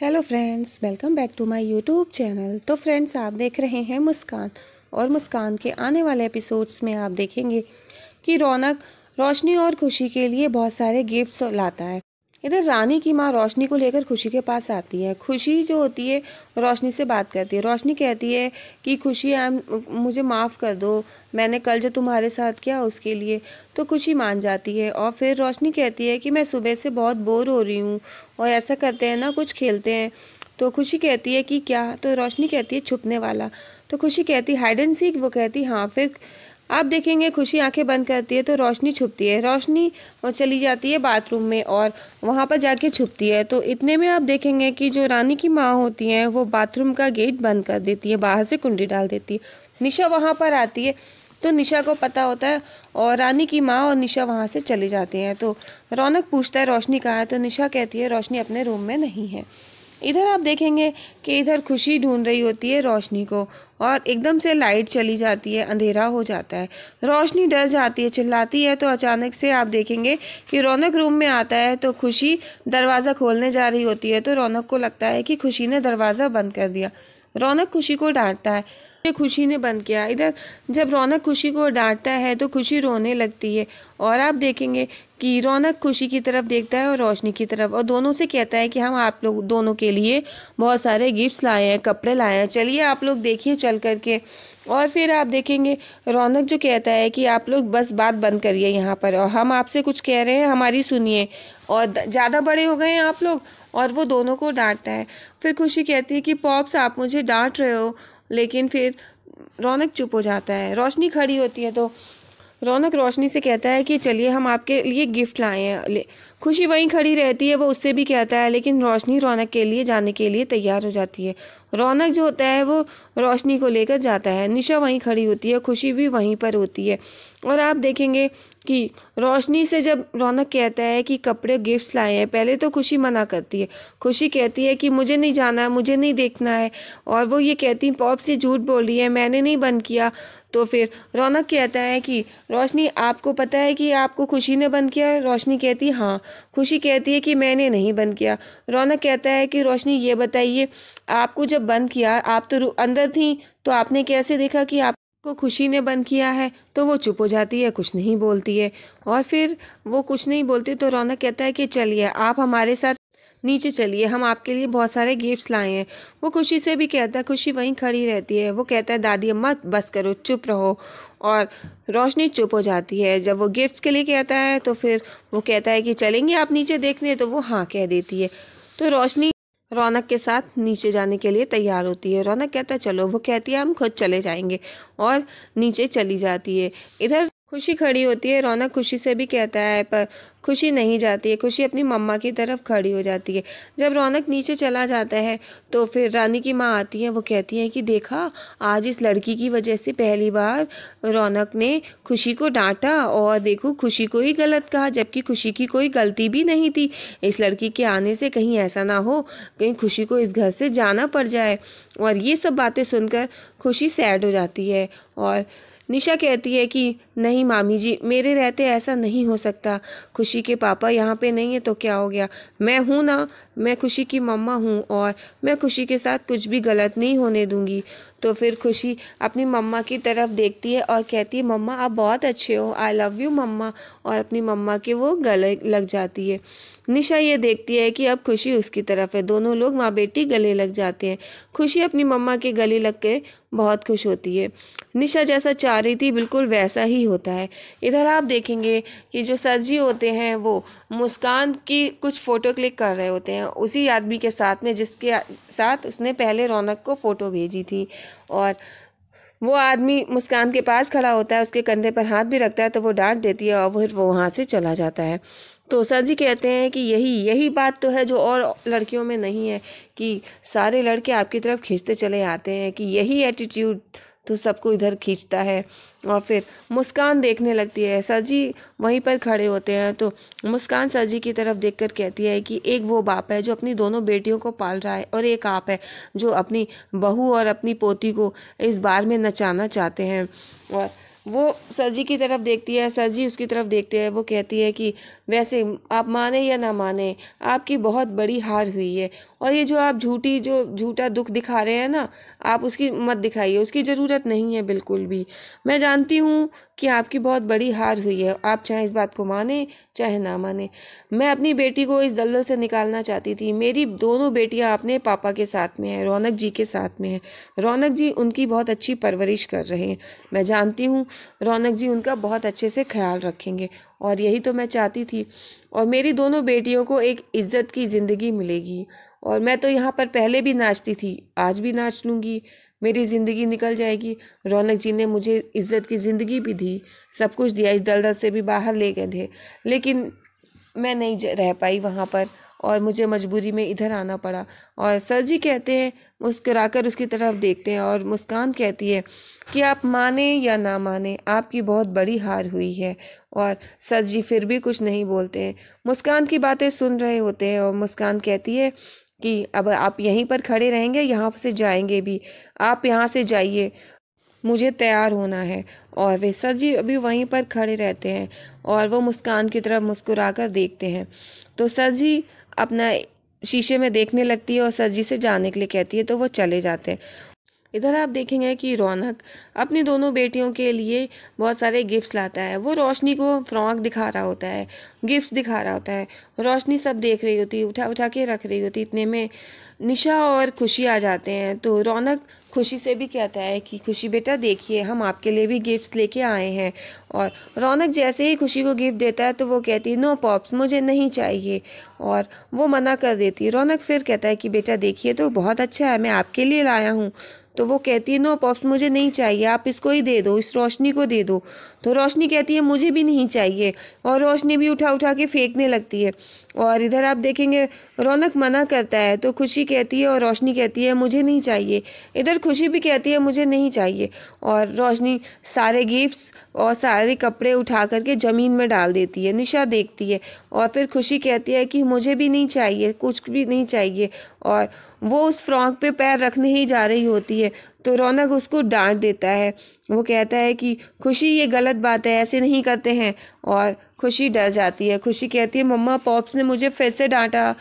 hello friends welcome back to my YouTube channel तो friends आप देख रहे हैं मुस्कान और मुस्कान के आने वाले एपिसोड्स में आप देखेंगे कि रौनक रोशनी और खुशी के लिए बहुत सारे गिफ्ट्स लाता है इधर रानी की माँ रोशनी को लेकर खुशी के पास आती है खुशी जो होती है रोशनी से बात करती है रोशनी कहती है कि खुशी आई मुझे माफ़ कर दो मैंने कल जो तुम्हारे साथ किया उसके लिए तो खुशी मान जाती है और फिर रोशनी कहती है कि मैं सुबह से बहुत बोर हो रही हूँ और ऐसा करते हैं ना कुछ खेलते हैं तो खुशी कहती है कि क्या तो रोशनी कहती है छुपने वाला तो खुशी कहती हाइड एंड सीख वो कहती हाँ फिर आप देखेंगे खुशी आंखें बंद करती है तो रोशनी छुपती है रोशनी चली जाती है बाथरूम में और वहाँ पर जाके छुपती है तो इतने में आप देखेंगे कि जो रानी की माँ होती हैं वो बाथरूम का गेट बंद कर देती है बाहर से कुंडी डाल देती है निशा वहाँ पर आती है तो निशा को पता होता है और रानी की माँ और निशा वहाँ से चले जाती हैं तो रौनक पूछता है रोशनी कहाँ है तो निशा कहती है रोशनी अपने रूम में नहीं है इधर आप देखेंगे कि इधर खुशी ढूंढ रही होती है रोशनी को और एकदम से लाइट चली जाती है अंधेरा हो जाता है रोशनी डर जाती है चिल्लाती है तो अचानक से आप देखेंगे कि रौनक रूम में आता है तो खुशी दरवाज़ा खोलने जा रही होती है तो रौनक को लगता है कि खुशी ने दरवाज़ा बंद कर दिया रौनक खुशी को डांटता है खुशी ने बंद किया इधर जब रौनक खुशी को डांटता है तो खुशी रोने लगती है और आप देखेंगे कि रौनक खुशी की तरफ देखता है और रोशनी की तरफ और दोनों से कहता है कि हम आप लोग दोनों के लिए बहुत सारे गिफ्ट्स लाए हैं कपड़े लाए हैं चलिए आप लोग देखिए चल करके और फिर आप देखेंगे रौनक जो कहता है कि आप लोग बस बात बंद करिए यहाँ पर और हम आपसे कुछ कह रहे हैं हमारी सुनिए और ज़्यादा बड़े हो गए हैं आप लोग और वो दोनों को डांटता है फिर खुशी कहती है कि पॉप्स आप मुझे डांट रहे हो लेकिन फिर रौनक चुप हो जाता है रोशनी खड़ी होती है तो रौनक रोशनी से कहता है कि चलिए हम आपके लिए गिफ्ट लाए हैं खुशी वहीं खड़ी रहती है वो उससे भी कहता है लेकिन रोशनी रौनक के लिए जाने के लिए तैयार हो जाती है रौनक जो होता है वो रोशनी को लेकर जाता है निशा वहीं खड़ी होती है खुशी भी वहीं पर होती है और आप देखेंगे कि रोशनी से जब रौनक कहता है कि कपड़े गिफ्ट्स लाए हैं पहले तो खुशी मना करती है खुशी कहती है कि मुझे नहीं जाना है मुझे नहीं देखना है और वो ये कहती पॉप से झूठ बोल रही है मैंने नहीं बंद किया तो फिर रौनक कहता है कि रोशनी आपको पता है कि आपको खुशी ने बंद किया रोशनी कहती हाँ खुशी कहती है कि मैंने नहीं बंद किया रौनक कहता है कि रोशनी ये बताइए आपको जब बंद किया आप तो अंदर थी तो आपने कैसे देखा कि आप को खुशी ने बंद किया है तो वो चुप हो जाती है कुछ नहीं बोलती है और फिर वो कुछ नहीं बोलती तो रौनक कहता है कि चलिए आप हमारे साथ नीचे चलिए हम आपके लिए बहुत सारे गिफ्ट्स लाए हैं वो खुशी से भी कहता है खुशी वहीं खड़ी रहती है वो कहता है दादी अम्मा बस करो चुप रहो और रोशनी चुप हो जाती है जब वो गिफ्ट्स के लिए कहता है तो फिर वो कहता है कि चलेंगे आप नीचे देखने तो वो हाँ कह देती है तो रोशनी रौनक के साथ नीचे जाने के लिए तैयार होती है रौनक कहता है चलो वो कहती है हम खुद चले जाएंगे और नीचे चली जाती है इधर खुशी खड़ी होती है रौनक खुशी से भी कहता है पर खुशी नहीं जाती है खुशी अपनी मम्मा की तरफ खड़ी हो जाती है जब रौनक नीचे चला जाता है तो फिर रानी की माँ आती है वो कहती है कि देखा आज इस लड़की की वजह से पहली बार रौनक ने खुशी को डांटा और देखो खुशी को ही गलत कहा जबकि खुशी की कोई गलती भी नहीं थी इस लड़की के आने से कहीं ऐसा ना हो कहीं खुशी को इस घर से जाना पड़ जाए और ये सब बातें सुनकर खुशी सैड हो जाती है और निशा कहती है कि नहीं मामी जी मेरे रहते ऐसा नहीं हो सकता खुशी के पापा यहाँ पे नहीं है तो क्या हो गया मैं हूँ ना मैं खुशी की मम्मा हूँ और मैं खुशी के साथ कुछ भी गलत नहीं होने दूँगी तो फिर खुशी अपनी मम्मा की तरफ देखती है और कहती है मम्मा आप बहुत अच्छे हो आई लव यू मम्मा और अपनी मम्मा के वो गले लग जाती है निशा ये देखती है कि अब खुशी उसकी तरफ है दोनों लोग माँ बेटी गले लग जाते हैं खुशी अपनी मम्मा के गले लग के बहुत खुश होती है निशा जैसा चाह रही थी बिल्कुल वैसा ही होता है इधर आप देखेंगे कि जो सर जी होते हैं वो मुस्कान की कुछ फ़ोटो क्लिक कर रहे होते हैं उसी आदमी के साथ में जिसके साथ उसने पहले रौनक को फ़ोटो भेजी थी और वो आदमी मुस्कान के पास खड़ा होता है उसके कंधे पर हाथ भी रखता है तो वो डांट देती है और फिर वो वहाँ से चला जाता है तो सर जी कहते हैं कि यही यही बात तो है जो और लड़कियों में नहीं है कि सारे लड़के आपकी तरफ खींचते चले आते हैं कि यही एटीट्यूड तो सबको इधर खींचता है और फिर मुस्कान देखने लगती है सर जी वहीं पर खड़े होते हैं तो मुस्कान सर जी की तरफ देखकर कहती है कि एक वो बाप है जो अपनी दोनों बेटियों को पाल रहा है और एक आप है जो अपनी बहू और अपनी पोती को इस बार में नचाना चाहते हैं और वो सर जी की तरफ देखती है सर जी उसकी तरफ देखते हैं वो कहती है कि वैसे आप माने या ना माने आपकी बहुत बड़ी हार हुई है और ये जो आप झूठी जो झूठा दुख दिखा रहे हैं ना आप उसकी मत दिखाइए उसकी ज़रूरत नहीं है बिल्कुल भी मैं जानती हूँ कि आपकी बहुत बड़ी हार हुई है आप चाहे इस बात को माने चाहे ना माने मैं अपनी बेटी को इस दलदल से निकालना चाहती थी मेरी दोनों बेटियाँ अपने पापा के साथ में हैं रौनक जी के साथ में हैं रौनक जी उनकी बहुत अच्छी परवरिश कर रहे हैं मैं जानती हूँ रौनक जी उनका बहुत अच्छे से ख्याल रखेंगे और यही तो मैं चाहती थी और मेरी दोनों बेटियों को एक इज़्ज़त की ज़िंदगी मिलेगी और मैं तो यहाँ पर पहले भी नाचती थी आज भी नाच लूँगी मेरी ज़िंदगी निकल जाएगी रौनक जी ने मुझे इज़्ज़त की ज़िंदगी भी दी सब कुछ दिया इस दलदल से भी बाहर ले गए थे लेकिन मैं नहीं रह पाई वहाँ पर और मुझे मजबूरी में इधर आना पड़ा और सर जी कहते हैं मुस्कुराकर उसकी तरफ देखते हैं और मुस्कान कहती है कि आप माने या ना माने आपकी बहुत बड़ी हार हुई है और सर जी फिर भी कुछ नहीं बोलते हैं मुस्कान की बातें सुन रहे होते हैं और मुस्कान कहती है कि अब आप यहीं पर खड़े रहेंगे यहाँ से जाएंगे भी आप यहाँ से जाइए मुझे तैयार होना है और वे सर जी अभी वहीं पर खड़े रहते हैं और वो मुस्कान की तरफ मुस्कुराकर देखते हैं तो सर जी अपना शीशे में देखने लगती है और सर जी से जाने के लिए कहती है तो वो चले जाते हैं इधर आप देखेंगे कि रौनक अपनी दोनों बेटियों के लिए बहुत सारे गिफ्ट्स लाता है वो रोशनी को फ्रॉक दिखा रहा होता है गिफ्ट्स दिखा रहा होता है रोशनी सब देख रही होती है उठा उठा के रख रही होती इतने में निशा और खुशी आ जाते हैं तो रौनक खुशी से भी कहता है कि खुशी बेटा देखिए हम आपके लिए भी गिफ्ट्स लेके आए हैं और रौनक जैसे ही खुशी को गिफ्ट देता है तो वो कहती है नो पॉप्स मुझे नहीं चाहिए और वो मना कर देती है रौनक फिर कहता है कि बेटा देखिए तो बहुत अच्छा है मैं आपके लिए लाया हूँ तो वो कहती है नो पॉप्स मुझे नहीं चाहिए आप इसको ही दे दो इस रोशनी को दे दो तो रोशनी कहती है मुझे भी नहीं चाहिए और रोशनी भी उठा उठा के फेंकने लगती है और इधर आप देखेंगे रौनक मना करता है तो खुशी कहती है और रोशनी कहती है मुझे नहीं चाहिए इधर खुशी भी कहती है मुझे नहीं चाहिए और रोशनी सारे गिफ्ट्स और सारे कपड़े उठा करके ज़मीन में डाल देती है निशा देखती है और फिर खुशी कहती है कि मुझे भी नहीं चाहिए कुछ भी नहीं चाहिए और वो उस फ्रॉक पे पैर रखने ही जा रही होती है है तो रौनक उसको डांट देता है वो कहता है कि खुशी ये गलत बात है ऐसे नहीं करते हैं और खुशी डर जाती है खुशी कहती है मम्मा पॉप्स ने मुझे फिर से डांटा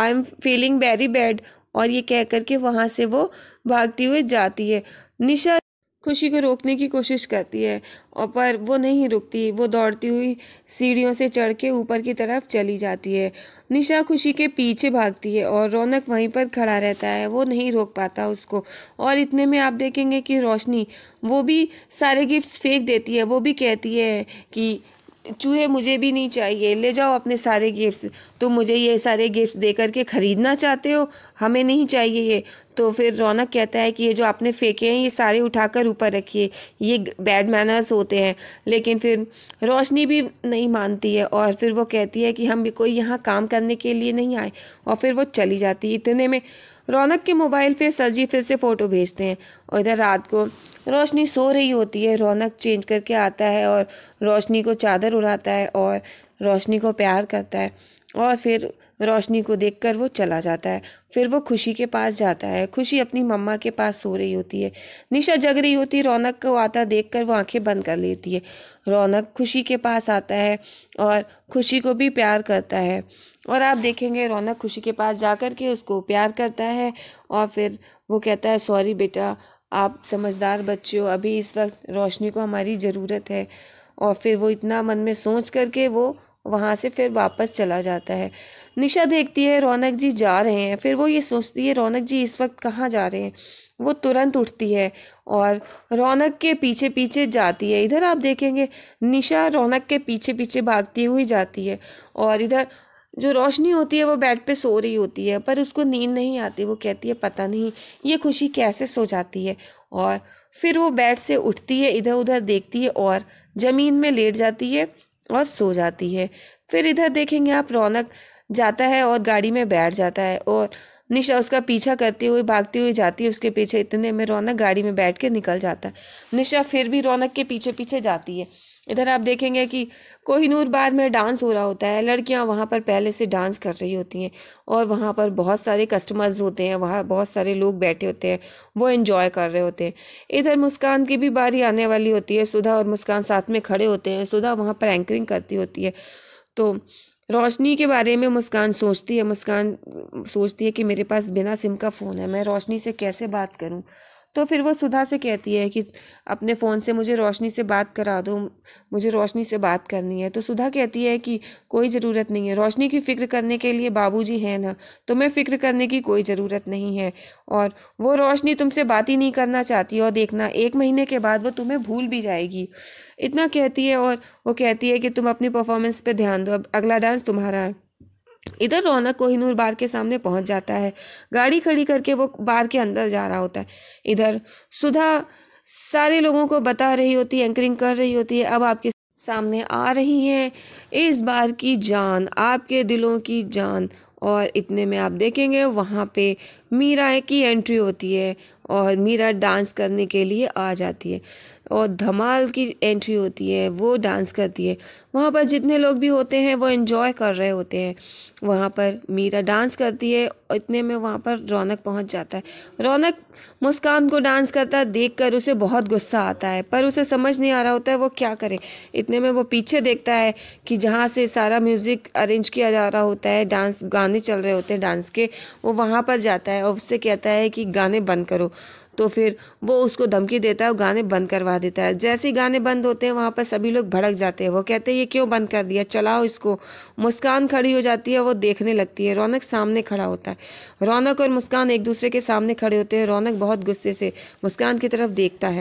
I am feeling very bad और ये कह कर के वहाँ से वो भागती हुई जाती है निशा खुशी को रोकने की कोशिश करती है और पर वो नहीं रुकती वो दौड़ती हुई सीढ़ियों से चढ़ के ऊपर की तरफ चली जाती है निशा खुशी के पीछे भागती है और रौनक वहीं पर खड़ा रहता है वो नहीं रोक पाता उसको और इतने में आप देखेंगे कि रोशनी वो भी सारे गिफ्ट्स फेंक देती है वो भी कहती है कि चूहे मुझे भी नहीं चाहिए ले जाओ अपने सारे गिफ्ट्स तो मुझे ये सारे गिफ्ट्स दे करके ख़रीदना चाहते हो हमें नहीं चाहिए ये तो फिर रौनक कहता है कि ये जो आपने फेंके हैं ये सारे उठाकर ऊपर रखिए ये बैड मैनर्स होते हैं लेकिन फिर रोशनी भी नहीं मानती है और फिर वो कहती है कि हम कोई यहाँ काम करने के लिए नहीं आए और फिर वो चली जाती है इतने में रौनक के मोबाइल पर सर जी फिर से फ़ोटो भेजते हैं और इधर रात को रोशनी सो रही होती है रौनक चेंज करके आता है और रोशनी को चादर उड़ाता है और रोशनी को प्यार करता है और फिर रोशनी को देखकर वो चला जाता है फिर वो खुशी के पास जाता है खुशी अपनी मम्मा के पास सो रही होती है निशा जग रही होती है रौनक को आता देखकर वो आँखें बंद कर लेती है रौनक खुशी के पास आता है और खुशी को भी प्यार करता है और आप देखेंगे रौनक खुशी के पास जा कर के उसको प्यार करता है और फिर वो कहता है सॉरी बेटा आप समझदार बच्चे हो अभी इस वक्त रोशनी को हमारी ज़रूरत है और फिर वो इतना मन में सोच करके वो वहाँ से फिर वापस चला जाता है निशा देखती है रौनक जी जा रहे हैं फिर वो ये सोचती है रौनक जी इस वक्त कहाँ जा रहे हैं वो तुरंत उठती है और रौनक के पीछे पीछे जाती है इधर आप देखेंगे निशा रौनक के पीछे पीछे भागती हुई जाती है और इधर जो रोशनी होती है वो बेड पे सो रही होती है पर उसको नींद नहीं आती वो कहती है पता नहीं ये खुशी कैसे सो जाती है और फिर वो बेड से उठती है इधर उधर देखती है और ज़मीन में लेट जाती है और सो जाती है फिर इधर देखेंगे आप रौनक जाता है और गाड़ी में बैठ जाता है और निशा उसका पीछा करते हुए भागती हुई जाती है उसके पीछे इतने में रौनक गाड़ी में बैठ के निकल जाता है निशा फिर भी रौनक के पीछे पीछे जाती है इधर आप देखेंगे कि कोहिनूर बार में डांस हो रहा होता है लड़कियां वहाँ पर पहले से डांस कर रही होती हैं और वहाँ पर बहुत सारे कस्टमर्स होते हैं वहाँ बहुत सारे लोग बैठे होते हैं वो इन्जॉय कर रहे होते हैं इधर मुस्कान की भी बारी आने वाली होती है सुधा और मुस्कान साथ में खड़े होते हैं सुधा वहाँ पर एंकरिंग करती होती है तो रोशनी के बारे में मुस्कान सोचती है मुस्कान सोचती है कि मेरे पास बिना सिम का फ़ोन है मैं रोशनी से कैसे बात करूँ तो फिर वो सुधा से कहती है कि अपने फ़ोन से मुझे रोशनी से बात करा दो मुझे रोशनी से बात करनी है तो सुधा कहती है कि कोई ज़रूरत नहीं है रोशनी की फ़िक्र करने के लिए बाबूजी हैं ना तुम्हें तो फ़िक्र करने की कोई ज़रूरत नहीं है और वो रोशनी तुमसे बात ही नहीं करना चाहती और देखना एक महीने के बाद वो तुम्हें भूल भी जाएगी इतना कहती है और वो कहती है कि तुम अपनी परफॉर्मेंस पर ध्यान दो अब अगला डांस तुम्हारा है इधर रौनक कोहिनूर बार के सामने पहुंच जाता है गाड़ी खड़ी करके वो बार के अंदर जा रहा होता है इधर सुधा सारे लोगों को बता रही होती है एंकरिंग कर रही होती है अब आपके सामने आ रही है इस बार की जान आपके दिलों की जान और इतने में आप देखेंगे वहाँ पे मीरा की एंट्री होती है और मीरा डांस करने के लिए आ जाती है और धमाल की एंट्री होती है वो डांस करती है वहाँ पर जितने लोग भी होते हैं वो एंजॉय कर रहे होते हैं वहाँ पर मीरा डांस करती है और इतने में वहाँ पर रौनक पहुँच जाता है रौनक मुस्कान को डांस करता देख कर उसे बहुत गुस्सा आता है पर उसे समझ नहीं आ रहा होता है वो क्या करे इतने में वो पीछे देखता है कि जहाँ से सारा म्यूज़िक अरेंज किया जा रहा होता है डांस गाना गाने चल रहे होते हैं डांस के वो वहाँ पर जाता है और उससे कहता है कि गाने बंद करो तो फिर वो उसको धमकी देता है और गाने बंद करवा देता है जैसे ही गाने बंद होते हैं वहाँ पर सभी लोग भड़क जाते हैं वो कहते हैं ये क्यों बंद कर दिया चलाओ इसको मुस्कान खड़ी हो जाती है वो देखने लगती है रौनक सामने खड़ा होता है रौनक और मुस्कान एक दूसरे के सामने खड़े होते हैं रौनक बहुत गुस्से से मुस्कान की तरफ देखता है